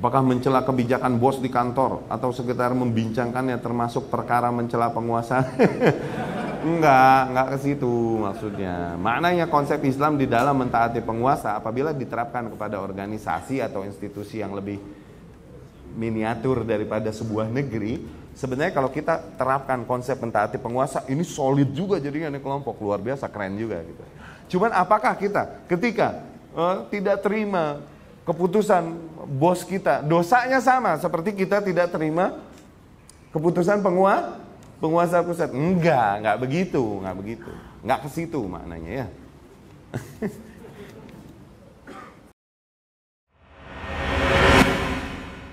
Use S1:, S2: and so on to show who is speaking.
S1: Apakah mencela kebijakan bos di kantor atau sekitar membincangkannya termasuk perkara mencela penguasa? enggak, enggak ke situ maksudnya. Maknanya konsep Islam di dalam mentaati penguasa apabila diterapkan kepada organisasi atau institusi yang lebih miniatur daripada sebuah negeri, sebenarnya kalau kita terapkan konsep mentaati penguasa ini solid juga jadinya nih kelompok luar biasa keren juga gitu. Cuman apakah kita ketika uh, tidak terima keputusan bos kita. Dosanya sama seperti kita tidak terima keputusan penguasa penguasa pusat. Enggak, enggak begitu, enggak begitu. Enggak ke situ maknanya ya.